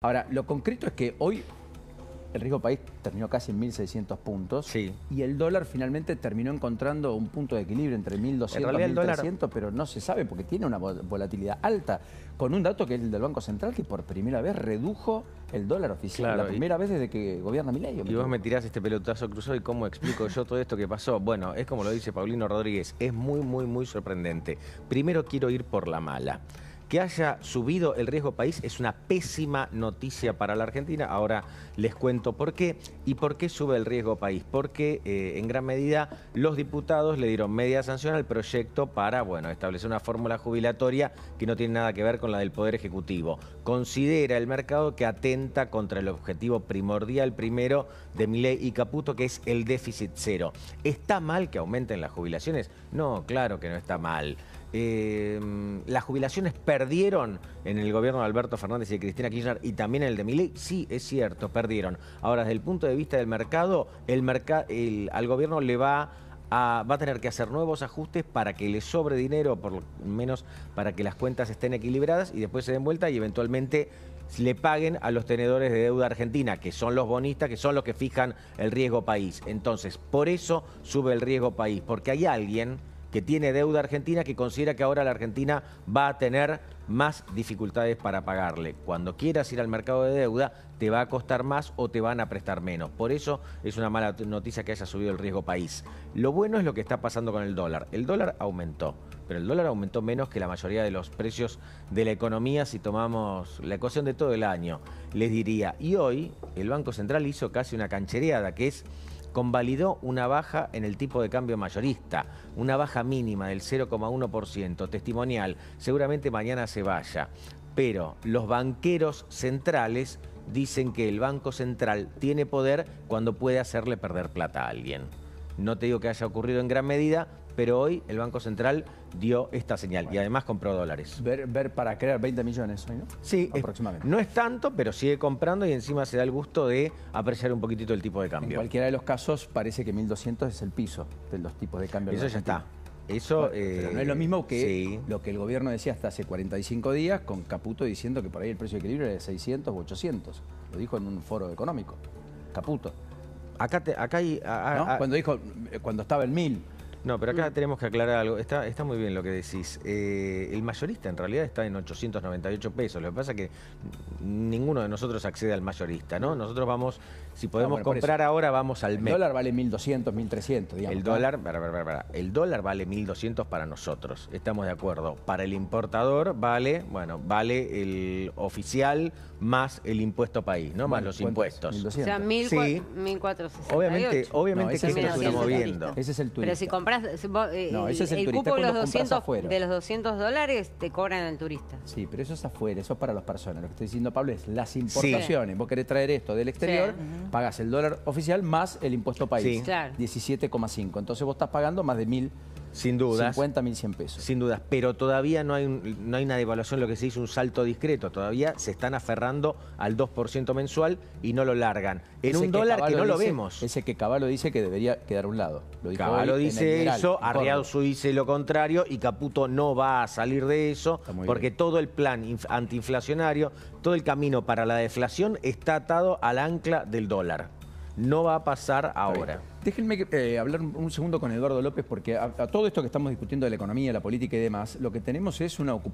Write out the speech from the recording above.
Ahora, lo concreto es que hoy el riesgo país terminó casi en 1.600 puntos y el dólar finalmente terminó encontrando un punto de equilibrio entre 1.200 y 1.300, pero no se sabe porque tiene una volatilidad alta, con un dato que es el del Banco Central que por primera vez redujo el dólar oficial, la primera vez desde que gobierna Milenio. Y vos me tirás este pelotazo cruzado y cómo explico yo todo esto que pasó. Bueno, es como lo dice Paulino Rodríguez, es muy, muy, muy sorprendente. Primero quiero ir por la mala. Que haya subido el riesgo país es una pésima noticia para la Argentina. Ahora les cuento por qué. ¿Y por qué sube el riesgo país? Porque eh, en gran medida los diputados le dieron media sanción al proyecto para bueno, establecer una fórmula jubilatoria que no tiene nada que ver con la del Poder Ejecutivo. Considera el mercado que atenta contra el objetivo primordial primero de Milei y Caputo, que es el déficit cero. ¿Está mal que aumenten las jubilaciones? No, claro que no está mal. Em, las jubilaciones perdieron en el gobierno de Alberto Fernández y de Cristina Kirchner y también en el de Milei. Sí, es cierto, perdieron. Ahora, desde el punto de vista del mercado, el, al gobierno le va a, va a tener que hacer nuevos ajustes para que le sobre dinero, por lo menos para que las cuentas estén equilibradas y después se den vuelta y eventualmente le paguen a los tenedores de deuda argentina, que son los bonistas, que son los que fijan el riesgo país. Entonces, por eso sube el riesgo país, porque hay alguien que tiene deuda argentina, que considera que ahora la Argentina va a tener más dificultades para pagarle. Cuando quieras ir al mercado de deuda, te va a costar más o te van a prestar menos. Por eso es una mala noticia que haya subido el riesgo país. Lo bueno es lo que está pasando con el dólar. El dólar aumentó, pero el dólar aumentó menos que la mayoría de los precios de la economía si tomamos la ecuación de todo el año, les diría. Y hoy el Banco Central hizo casi una canchereada, que es convalidó una baja en el tipo de cambio mayorista, una baja mínima del 0,1%, testimonial, seguramente mañana se vaya. Pero los banqueros centrales dicen que el Banco Central tiene poder cuando puede hacerle perder plata a alguien. No te digo que haya ocurrido en gran medida, pero hoy el Banco Central dio esta señal y además compró dólares. Ver, para crear 20 millones hoy, ¿no? Sí, aproximadamente. no es tanto, pero sigue comprando y encima se da el gusto de apreciar un poquitito el tipo de cambio. En cualquiera de los casos parece que 1.200 es el piso de los tipos de cambio. Eso ya está. Eso, eh, pero no es lo mismo que lo que el gobierno decía hasta hace 45 días con Caputo diciendo que por ahí el precio de equilibrio era de 600 u 800. Lo dijo en un foro económico. Caputo. Acá, te, acá hay... Cuando dijo, cuando estaba el mil. No, pero acá mm. tenemos que aclarar algo. Está, muy bien lo que decís. Eh, el mayorista en realidad está en 898 pesos. Lo que pasa es que ninguno de nosotros accede al mayorista, ¿no? Nosotros vamos, si ah, podemos comprar ahora, vamos al mes. El dólar vale 1.200, 1.300, digamos. El dólar, el dólar vale 1.200 para nosotros, estamos de acuerdo. Para el importador vale, bueno, vale el oficial más el impuesto país, ¿no? Más los impuestos. o sea, 1.400. Obviamente, obviamente que se está moviendo. Ese es el turista. Pero si compras el, cupo de los, 200, de los 200 dólares, te cobran al turista. Sí, pero eso es afuera, eso es para los personas. Lo que estoy diciendo, Pablo, es las importaciones. Vos querés traer esto del exterior, pagas el dólar oficial más el impuesto país, 17,5. Entonces vos estás pagando más de mil... Sin dudas. 50, 100 pesos. Sin dudas, pero todavía no hay, no hay una devaluación, lo que se dice, un salto discreto. Todavía se están aferrando al 2% mensual y no lo largan. En un dólar que, no lo vemos. Ese que Caballo dice que debería quedar a un lado. Lo Caballo dice eso, eso, su dice lo contrario y Caputo no va a salir de eso porque todo el plan antiinflacionario, todo el camino para la deflación está atado al ancla del dólar. No va a pasar ahora. Déjenme eh, hablar un segundo con Eduardo López porque a todo esto que estamos discutiendo de la economía, la política y demás, lo que tenemos es una ocupación.